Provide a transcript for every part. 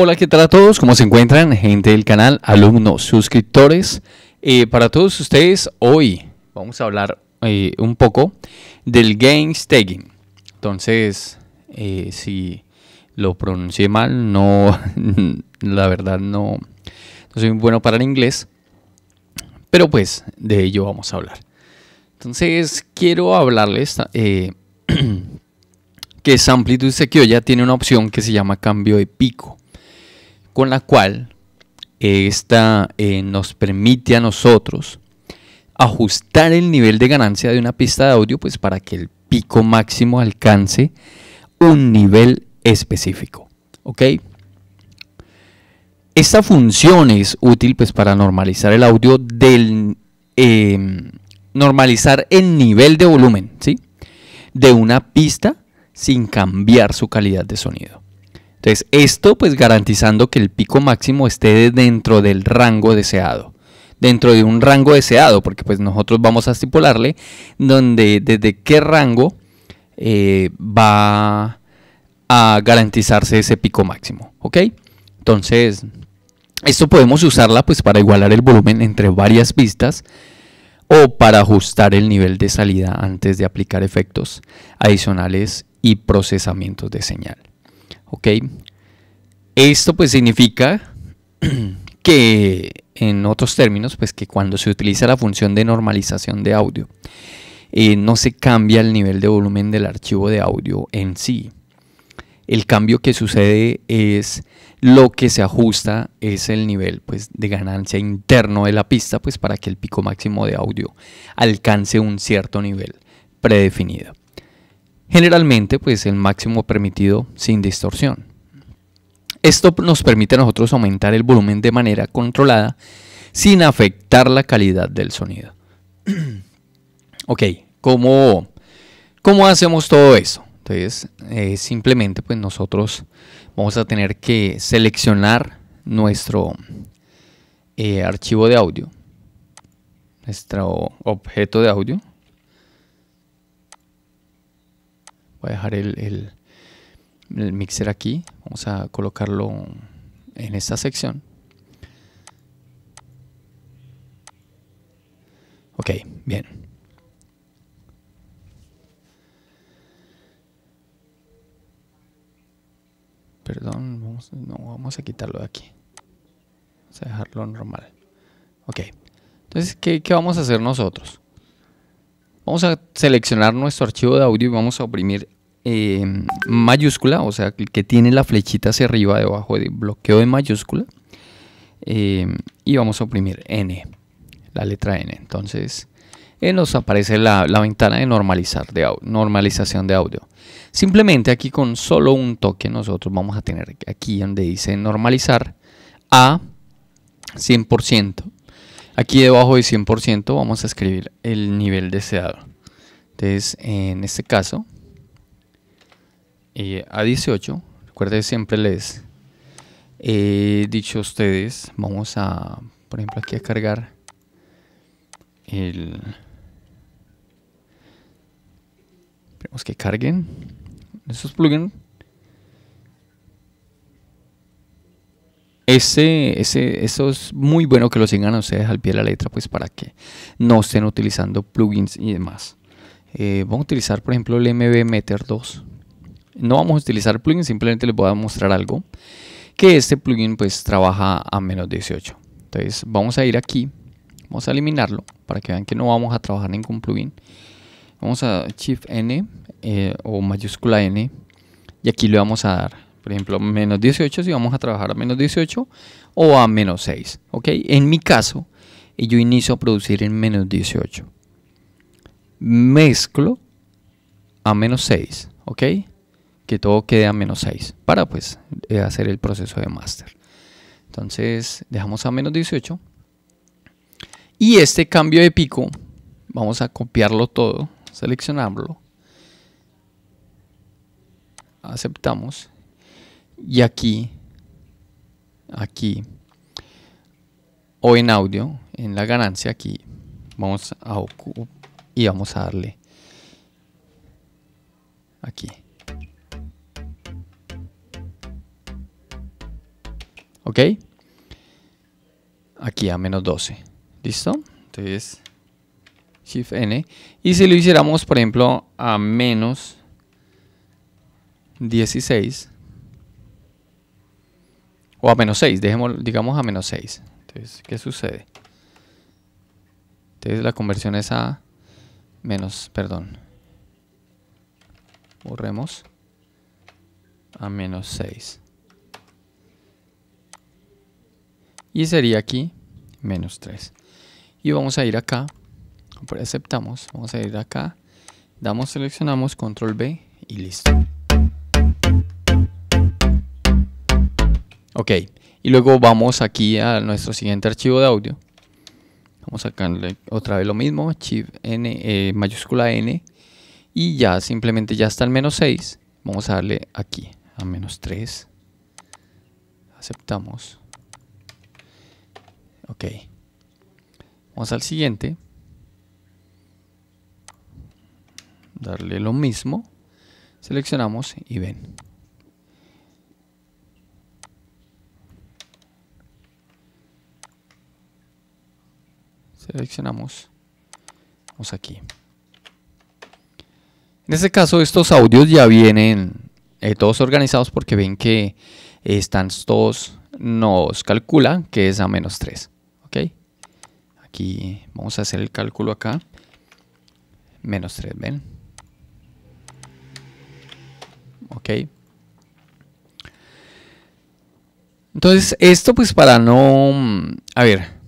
Hola, ¿qué tal a todos? ¿Cómo se encuentran? Gente del canal, alumnos, suscriptores. Eh, para todos ustedes, hoy vamos a hablar eh, un poco del game staking. Entonces, eh, si lo pronuncié mal, no, la verdad no, soy muy bueno para el inglés. Pero pues, de ello vamos a hablar. Entonces, quiero hablarles que Samplitude ya tiene una opción que se llama cambio de pico con la cual esta eh, nos permite a nosotros ajustar el nivel de ganancia de una pista de audio pues para que el pico máximo alcance un nivel específico. ¿Ok? Esta función es útil pues, para normalizar el audio del... Em, normalizar el nivel de volumen, ¿sí? De una pista sin cambiar su calidad de sonido. Entonces, esto pues garantizando que el pico máximo esté dentro del rango deseado. Dentro de un rango deseado, porque pues nosotros vamos a estipularle donde, desde qué rango eh, va a garantizarse ese pico máximo. ¿Ok? Entonces, esto podemos usarla pues para igualar el volumen entre varias pistas o para ajustar el nivel de salida antes de aplicar efectos adicionales y procesamientos de señal. ¿ok? Esto pues significa que, en otros términos, pues que cuando se utiliza la función de normalización de audio, eh, no se cambia el nivel de volumen del archivo de audio en sí. El cambio que sucede es lo que se ajusta es el nivel pues, de ganancia interno de la pista pues, para que el pico máximo de audio alcance un cierto nivel predefinido generalmente pues el máximo permitido sin distorsión. Esto nos permite a nosotros aumentar el volumen de manera controlada sin afectar la calidad del sonido. ok, ¿cómo, hacemos todo eso? Entonces, eh, simplemente pues nosotros vamos a tener que seleccionar nuestro eh, archivo de audio, nuestro objeto de audio, a dejar el, el, mixer aquí. Vamos a colocarlo en esta sección. Ok, bien. Perdón, vamos, no, vamos a quitarlo de aquí. Vamos a dejarlo normal. Ok, entonces, ¿qué, ¿qué, vamos a hacer nosotros? Vamos a seleccionar nuestro archivo de audio y vamos a oprimir eh, mayúscula, o sea, que tiene la flechita hacia arriba debajo de bloqueo de mayúscula. Eh, y vamos a oprimir N, la letra N. Entonces eh, nos aparece la, la, ventana de, normalizar, de normalización de audio. Simplemente aquí con solo un toque nosotros vamos a tener aquí donde dice normalizar a 100%. Aquí debajo de 100% vamos a escribir el nivel deseado. Entonces, en este caso, eh, a 18, recuerden siempre les he dicho a ustedes, vamos a, por ejemplo, aquí a cargar el... Esperemos que carguen esos plugins. Ese, ese, eso es muy bueno que lo sigan a ustedes al pie de la letra, pues para que no estén utilizando plugins y demás. Eh, vamos a utilizar, por ejemplo, el MB Meter 2 no vamos a utilizar plugin, simplemente les voy a mostrar algo. Que este plugin pues trabaja a menos 18. Entonces vamos a ir aquí, vamos a eliminarlo para que vean que no vamos a trabajar ningún plugin. Vamos a Shift N eh, o mayúscula N y aquí le vamos a dar por ejemplo, menos 18 si vamos a trabajar a menos 18 o a menos 6, ¿ok? En mi caso, yo inicio a producir en menos 18. Mezclo a menos 6, ¿ok? que todo quede a menos 6 para pues eh, hacer el proceso de máster. Entonces dejamos a menos 18 y este cambio de pico vamos a copiarlo todo, seleccionarlo, aceptamos y aquí, aquí o en audio, en la ganancia aquí vamos a y vamos a darle aquí. Aquí a menos 12, ¿listo? Entonces, Shift N. Y si lo hiciéramos, por ejemplo, a menos 16, o a menos 6, digamos a menos 6. Entonces, ¿qué sucede? Entonces la conversión es a menos, perdón, borremos a menos 6. y sería aquí menos 3. Y vamos a ir acá, aceptamos, vamos a ir acá, damos, seleccionamos, control B y listo. Ok, y luego vamos aquí a nuestro siguiente archivo de audio. Vamos a sacarle otra vez lo mismo, Shift N, eh, mayúscula N, y ya simplemente ya está el menos 6. Vamos a darle aquí, a menos 3. Aceptamos. Ok. Vamos al siguiente. Darle lo mismo. Seleccionamos y ven. Seleccionamos. Vamos aquí. En este caso, estos audios ya vienen eh, todos organizados porque ven que están todos, nos calcula que es a menos 3 vamos a hacer el cálculo acá. Menos 3, ¿ven? Ok. Entonces, esto pues para no... A ver.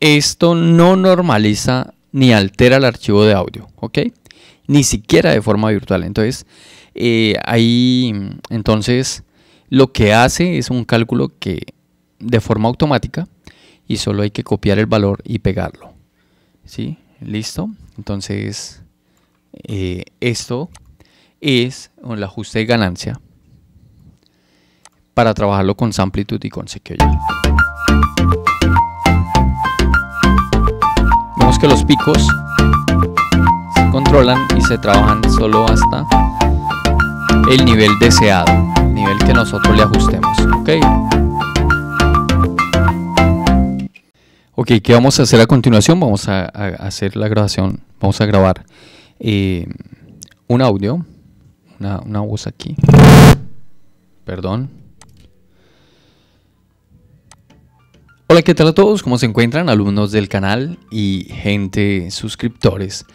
Esto no normaliza ni altera el archivo de audio, ¿ok? Ni siquiera de forma virtual. Entonces, eh, ahí, entonces, lo que hace es un cálculo que de forma automática y solo hay que copiar el valor y pegarlo. ¿Sí? ¿Listo? Entonces, eh, esto es un ajuste de ganancia para trabajarlo con amplitud y con Security. Vemos que los picos se controlan y se trabajan solo hasta el nivel deseado, nivel que nosotros le ajustemos. ¿ok? Ok, ¿qué vamos a hacer a continuación? Vamos a, hacer la grabación, vamos a grabar eh, un audio, una, una voz aquí, perdón. Hola, ¿qué tal a todos? ¿Cómo se encuentran alumnos del canal y gente suscriptores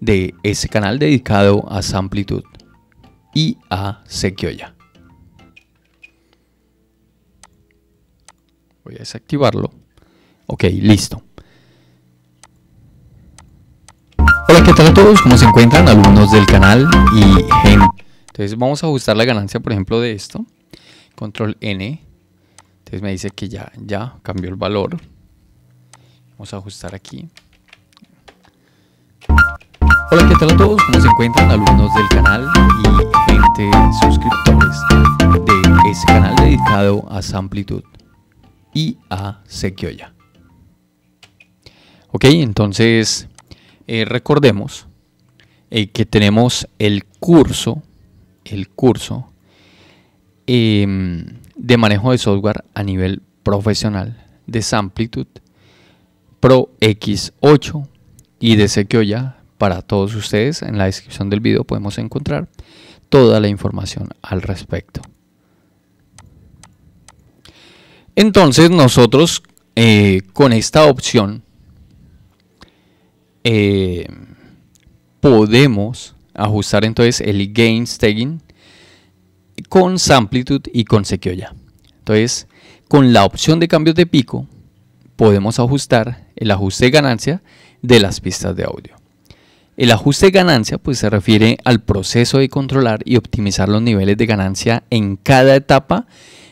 de ese canal dedicado a Samplitud y a Sequioya? Voy a desactivarlo. Ok, listo. Hola, ¿qué tal a todos? ¿Cómo se encuentran alumnos del canal y gente? Entonces vamos a ajustar la ganancia, por ejemplo, de esto. Control N. Entonces me dice que ya, ya cambió el valor. Vamos a ajustar aquí. Hola, ¿qué tal a todos? ¿Cómo se encuentran alumnos del canal y gente suscriptores de ese canal dedicado a Samplitud y a Sequioya? Ok, entonces eh, recordemos eh, que tenemos el curso, el curso em, de manejo de software a nivel profesional de Samplitude Pro X8 y de Sequoia para todos ustedes. En la descripción del video podemos encontrar toda la información al respecto. Entonces nosotros eh, con esta opción eh, podemos ajustar entonces el gain staging con Samplitude y con Sequoia. Entonces, con la opción de cambios de pico, podemos ajustar el ajuste de ganancia de las pistas de audio. El ajuste de ganancia pues, se refiere al proceso de controlar y optimizar los niveles de ganancia en cada etapa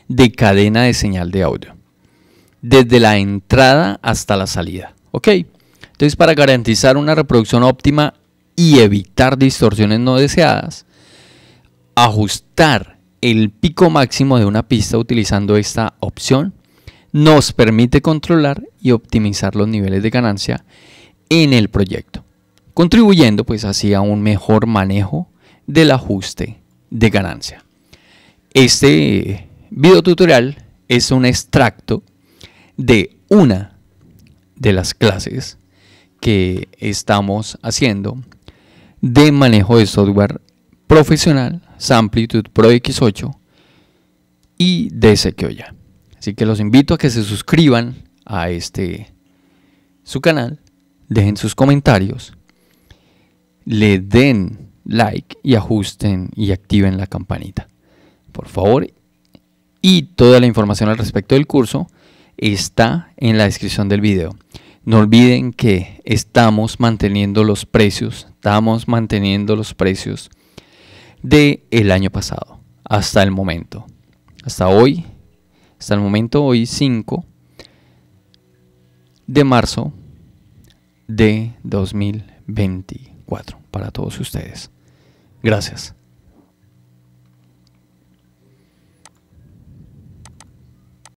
de cadena de señal de audio, desde la entrada hasta la salida. ¿Ok? Entonces, para garantizar una reproducción óptima y evitar distorsiones no deseadas, ajustar el pico máximo de una pista utilizando esta opción nos permite controlar y optimizar los niveles de ganancia en el proyecto, contribuyendo pues así a un mejor manejo del ajuste de ganancia. Este video tutorial es un extracto de una de las clases que estamos haciendo de manejo de software profesional, Samplitude Pro X8 y de Sequoia. Así que los invito a que se suscriban a este su canal, dejen sus comentarios, le den like y ajusten y activen la campanita, por favor. Y toda la información al respecto del curso está en la descripción del video. No olviden que estamos manteniendo los precios, estamos manteniendo los precios del el año pasado, hasta el momento. Hasta hoy, hasta el momento, hoy 5 de marzo de 2024 para todos ustedes. Gracias.